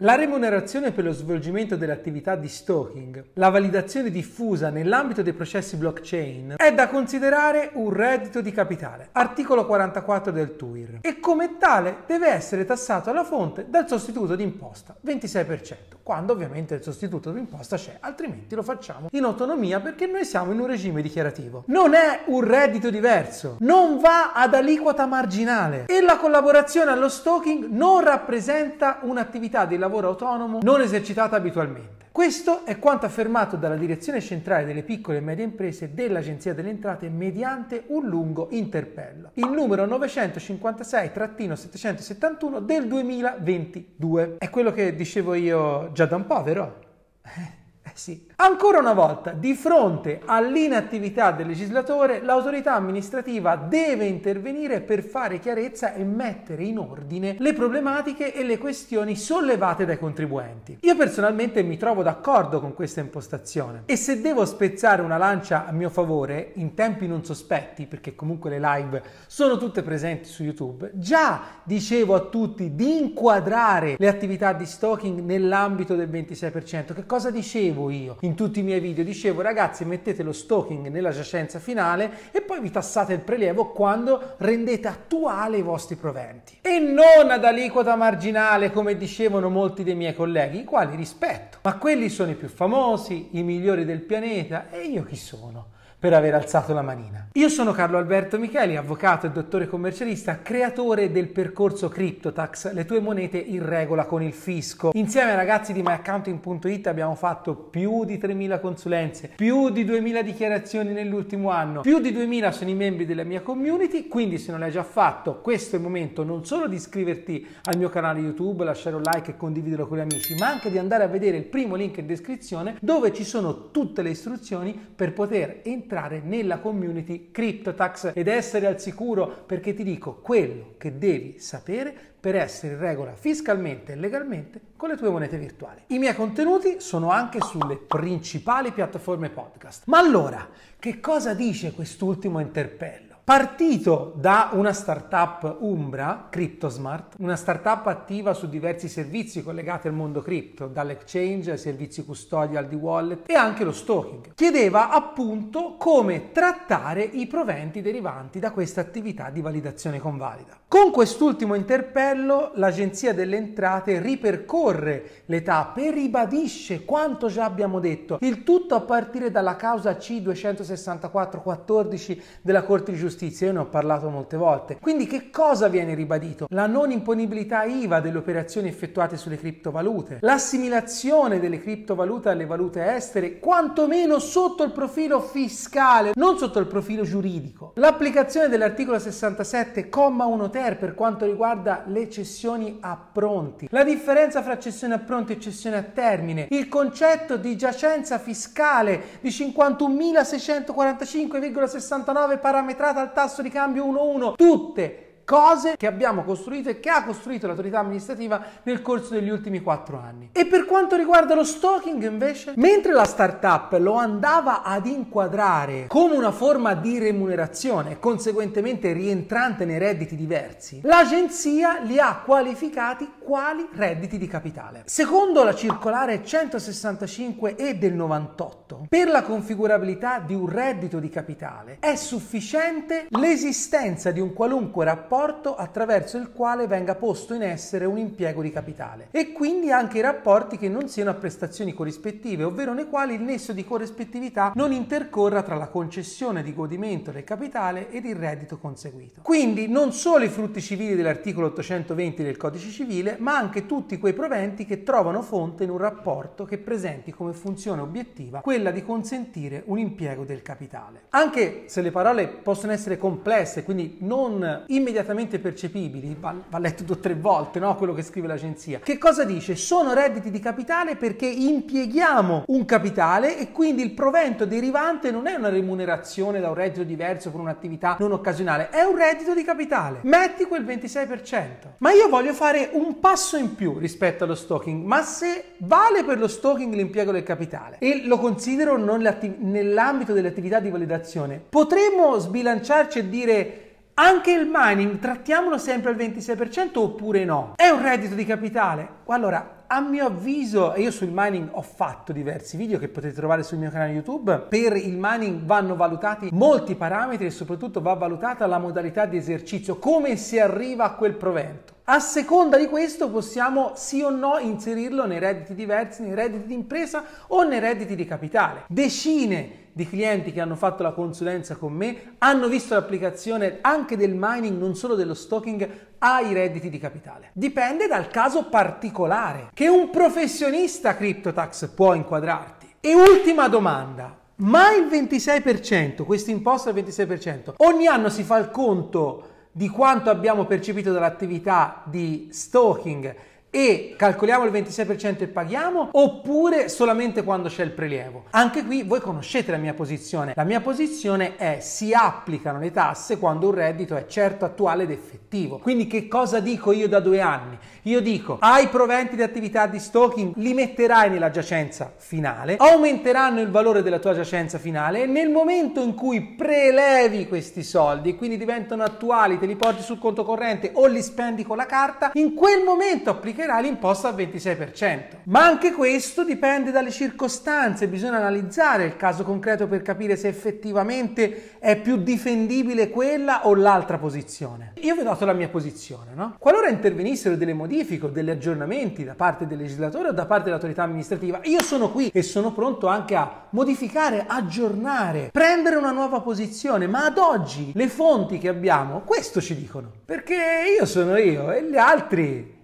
La remunerazione per lo svolgimento dell'attività di stalking, la validazione diffusa nell'ambito dei processi blockchain, è da considerare un reddito di capitale, articolo 44 del TUIR, e come tale deve essere tassato alla fonte dal sostituto d'imposta, 26%, quando ovviamente il sostituto d'imposta c'è, altrimenti lo facciamo in autonomia perché noi siamo in un regime dichiarativo. Non è un reddito diverso, non va ad aliquota marginale e la collaborazione allo stalking non rappresenta un'attività di lavoro lavoro autonomo non esercitata abitualmente. Questo è quanto affermato dalla Direzione Centrale delle Piccole e Medie Imprese dell'Agenzia delle Entrate mediante un lungo interpello, il numero 956-771 del 2022. È quello che dicevo io già da un po', vero? Eh, eh sì. Ancora una volta, di fronte all'inattività del legislatore, l'autorità amministrativa deve intervenire per fare chiarezza e mettere in ordine le problematiche e le questioni sollevate dai contribuenti. Io personalmente mi trovo d'accordo con questa impostazione e se devo spezzare una lancia a mio favore, in tempi non sospetti, perché comunque le live sono tutte presenti su YouTube, già dicevo a tutti di inquadrare le attività di stalking nell'ambito del 26%. Che cosa dicevo io? in tutti i miei video, dicevo ragazzi mettete lo stalking nella giacenza finale e poi vi tassate il prelievo quando rendete attuale i vostri proventi. E non ad aliquota marginale come dicevano molti dei miei colleghi, i quali rispetto, ma quelli sono i più famosi, i migliori del pianeta e io chi sono? per aver alzato la manina. Io sono Carlo Alberto Micheli, avvocato e dottore commercialista, creatore del percorso CryptoTax, le tue monete in regola con il fisco. Insieme ai ragazzi di myaccounting.it abbiamo fatto più di 3.000 consulenze, più di 2.000 dichiarazioni nell'ultimo anno, più di 2.000 sono i membri della mia community, quindi se non l'hai già fatto, questo è il momento non solo di iscriverti al mio canale YouTube, lasciare un like e condividerlo con gli amici, ma anche di andare a vedere il primo link in descrizione dove ci sono tutte le istruzioni per poter entrare entrare nella community CryptoTax ed essere al sicuro perché ti dico quello che devi sapere per essere in regola fiscalmente e legalmente con le tue monete virtuali. I miei contenuti sono anche sulle principali piattaforme podcast. Ma allora, che cosa dice quest'ultimo interpello? partito da una startup Umbra, CryptoSmart, una startup attiva su diversi servizi collegati al mondo cripto, dall'exchange ai servizi custodial di wallet e anche lo stalking. Chiedeva appunto come trattare i proventi derivanti da questa attività di validazione convalida. Con quest'ultimo interpello l'Agenzia delle Entrate ripercorre le tappe e ribadisce quanto già abbiamo detto, il tutto a partire dalla causa C264-14 della Corte di Giustizia, io ne ho parlato molte volte. Quindi che cosa viene ribadito? La non imponibilità IVA delle operazioni effettuate sulle criptovalute, l'assimilazione delle criptovalute alle valute estere, quantomeno sotto il profilo fiscale, non sotto il profilo giuridico, l'applicazione dell'articolo 67,1 ter Premier per quanto riguarda le cessioni a pronti, la differenza fra cessione a pronti e cessione a termine, il concetto di giacenza fiscale di 51.645,69 parametrata al tasso di cambio 1,1, tutte cose che abbiamo costruito e che ha costruito l'autorità amministrativa nel corso degli ultimi quattro anni. E per quanto riguarda lo stalking invece, mentre la startup lo andava ad inquadrare come una forma di remunerazione e conseguentemente rientrante nei redditi diversi, l'agenzia li ha qualificati quali redditi di capitale. Secondo la circolare 165 e del 98, per la configurabilità di un reddito di capitale è sufficiente l'esistenza di un qualunque rapporto rapporto attraverso il quale venga posto in essere un impiego di capitale e quindi anche i rapporti che non siano a prestazioni corrispettive, ovvero nei quali il nesso di corrispettività non intercorra tra la concessione di godimento del capitale ed il reddito conseguito. Quindi non solo i frutti civili dell'articolo 820 del Codice Civile, ma anche tutti quei proventi che trovano fonte in un rapporto che presenti come funzione obiettiva quella di consentire un impiego del capitale. Anche se le parole possono essere complesse, quindi non immediatamente immediatamente percepibili, va, va letto due o tre volte no? quello che scrive l'agenzia. Che cosa dice? Sono redditi di capitale perché impieghiamo un capitale e quindi il provento derivante non è una remunerazione da un reddito diverso per un'attività non occasionale, è un reddito di capitale. Metti quel 26%. Ma io voglio fare un passo in più rispetto allo stalking, ma se vale per lo stalking l'impiego del capitale e lo considero nell'ambito delle attività di validazione, potremmo sbilanciarci e dire anche il mining trattiamolo sempre al 26% oppure no? È un reddito di capitale? Allora, a mio avviso, e io sul mining ho fatto diversi video che potete trovare sul mio canale YouTube, per il mining vanno valutati molti parametri e soprattutto va valutata la modalità di esercizio, come si arriva a quel provento. A seconda di questo possiamo sì o no inserirlo nei redditi diversi, nei redditi di impresa o nei redditi di capitale. Decine di clienti che hanno fatto la consulenza con me hanno visto l'applicazione anche del mining, non solo dello stalking, ai redditi di capitale. Dipende dal caso particolare che un professionista CryptoTax può inquadrarti. E ultima domanda, ma il 26%, questa imposta del 26%, ogni anno si fa il conto di quanto abbiamo percepito dall'attività di stalking e calcoliamo il 26% e paghiamo oppure solamente quando c'è il prelievo. Anche qui voi conoscete la mia posizione. La mia posizione è si applicano le tasse quando un reddito è certo, attuale ed effettivo. Quindi che cosa dico io da due anni? Io dico ai proventi di attività di stalking li metterai nella giacenza finale, aumenteranno il valore della tua giacenza finale e nel momento in cui prelevi questi soldi quindi diventano attuali, te li porti sul conto corrente o li spendi con la carta, in quel momento applicherai minerali imposta al 26%. Ma anche questo dipende dalle circostanze, bisogna analizzare il caso concreto per capire se effettivamente è più difendibile quella o l'altra posizione. Io vi ho dato la mia posizione, no? Qualora intervenissero delle modifiche o degli aggiornamenti da parte del legislatore o da parte dell'autorità amministrativa, io sono qui e sono pronto anche a modificare, aggiornare, prendere una nuova posizione, ma ad oggi le fonti che abbiamo questo ci dicono, perché io sono io e gli altri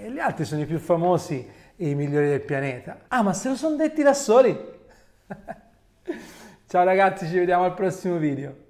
e eh, gli altri sono i più famosi e i migliori del pianeta. Ah, ma se lo sono detti da soli! Ciao ragazzi, ci vediamo al prossimo video.